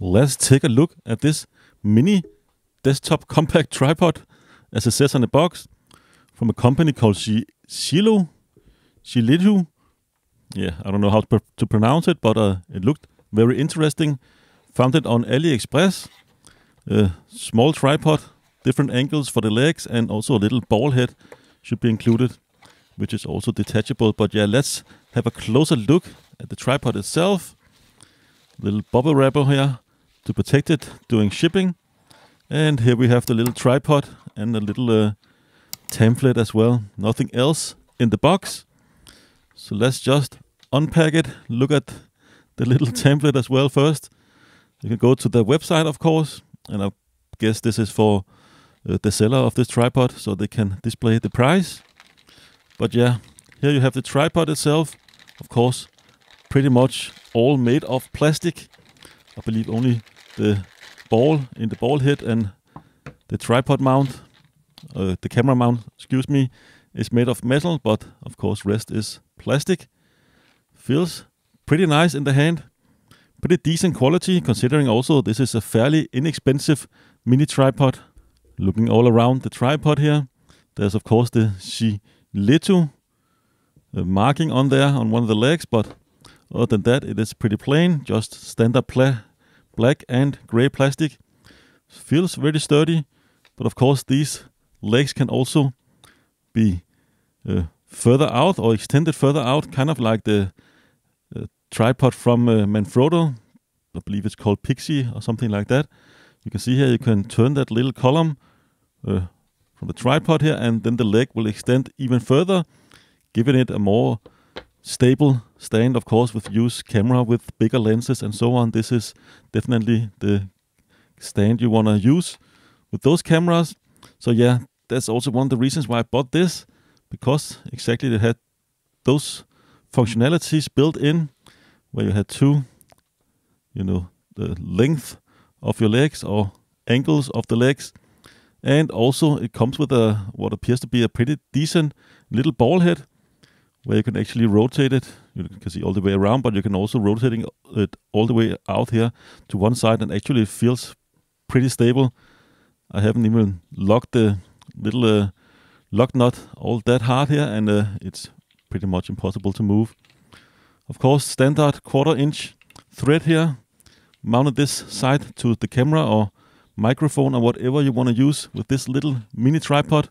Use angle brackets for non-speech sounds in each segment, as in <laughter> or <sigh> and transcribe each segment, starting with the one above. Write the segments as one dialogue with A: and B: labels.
A: Let's take a look at this mini desktop compact tripod, as it says on the box, from a company called Shilo, Shilitu. Yeah, I don't know how to pronounce it, but uh, it looked very interesting. Found it on AliExpress. A small tripod, different angles for the legs, and also a little ball head should be included, which is also detachable. But yeah, let's have a closer look at the tripod itself. Little bubble wrapper here to protect it during shipping. And here we have the little tripod and a little uh, template as well. Nothing else in the box. So let's just unpack it, look at the little <laughs> template as well first. You can go to the website, of course, and I guess this is for uh, the seller of this tripod, so they can display the price. But yeah, here you have the tripod itself. Of course, pretty much all made of plastic. I believe only the ball in the ball head and the tripod mount, uh, the camera mount, excuse me, is made of metal, but of course rest is plastic. Feels pretty nice in the hand. Pretty decent quality considering also this is a fairly inexpensive mini tripod. Looking all around the tripod here, there's of course the Shiletu uh, marking on there on one of the legs, but other than that it is pretty plain, just standard pla black and gray plastic. Feels very sturdy, but of course these legs can also be uh, further out or extended further out, kind of like the uh, tripod from uh, Manfrotto. I believe it's called Pixie or something like that. You can see here you can turn that little column uh, from the tripod here, and then the leg will extend even further, giving it a more stable stand, of course, with use camera with bigger lenses and so on. This is definitely the stand you want to use with those cameras. So yeah, that's also one of the reasons why I bought this because exactly they had those functionalities built in where you had two, you know, the length of your legs or angles of the legs. And also it comes with a what appears to be a pretty decent little ball head where you can actually rotate it. You can see all the way around, but you can also rotating it all the way out here to one side, and actually it feels pretty stable. I haven't even locked the little uh, lock nut all that hard here, and uh, it's pretty much impossible to move. Of course, standard quarter inch thread here, mounted this side to the camera or microphone or whatever you want to use with this little mini tripod.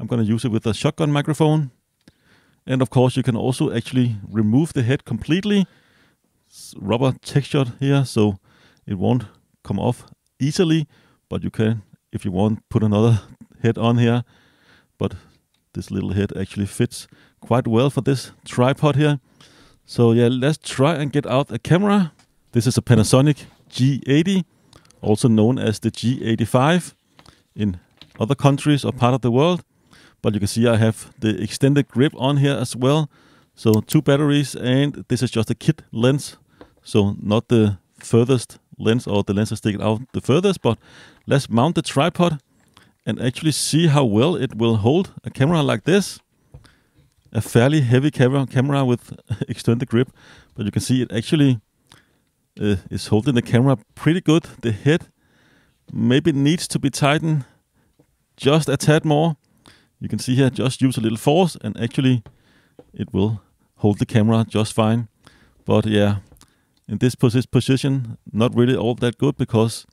A: I'm going to use it with a shotgun microphone. And of course, you can also actually remove the head completely. It's rubber textured here, so it won't come off easily, but you can, if you want, put another head on here. But this little head actually fits quite well for this tripod here. So yeah, let's try and get out a camera. This is a Panasonic G80, also known as the G85 in other countries or part of the world. But you can see I have the extended grip on here as well. So two batteries and this is just a kit lens. So not the furthest lens or the lens that's taken out the furthest, but let's mount the tripod and actually see how well it will hold a camera like this. A fairly heavy camera, camera with <laughs> extended grip, but you can see it actually uh, is holding the camera pretty good. The head maybe needs to be tightened just a tad more, you can see here, just use a little force and actually it will hold the camera just fine. But yeah, in this position, not really all that good because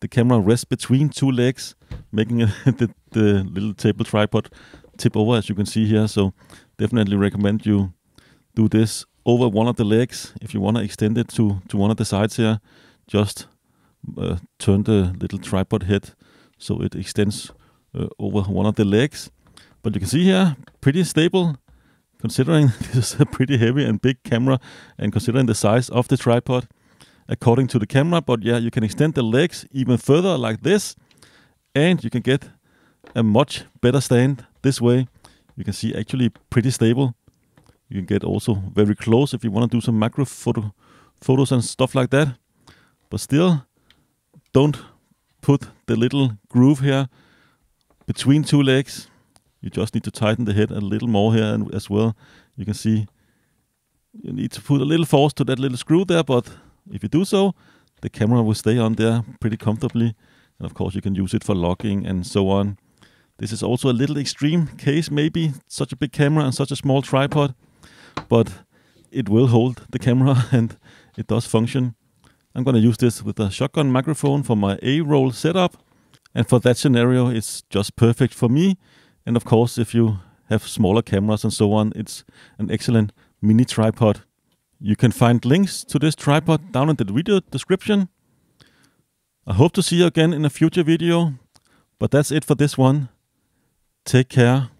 A: the camera rests between two legs, making <laughs> the, the little table tripod tip over as you can see here. So definitely recommend you do this over one of the legs. If you want to extend it to, to one of the sides here, just uh, turn the little tripod head so it extends uh, over one of the legs. But you can see here, pretty stable, considering <laughs> this is a pretty heavy and big camera, and considering the size of the tripod according to the camera. But yeah, you can extend the legs even further like this, and you can get a much better stand this way. You can see actually pretty stable. You can get also very close if you want to do some macro photo photos and stuff like that. But still, don't put the little groove here between two legs you just need to tighten the head a little more here and as well. You can see you need to put a little force to that little screw there, but if you do so, the camera will stay on there pretty comfortably. And of course you can use it for locking and so on. This is also a little extreme case maybe, such a big camera and such a small tripod, but it will hold the camera <laughs> and it does function. I'm going to use this with a shotgun microphone for my A-roll setup. And for that scenario, it's just perfect for me. And of course, if you have smaller cameras and so on, it's an excellent mini tripod. You can find links to this tripod down in the video description. I hope to see you again in a future video, but that's it for this one. Take care.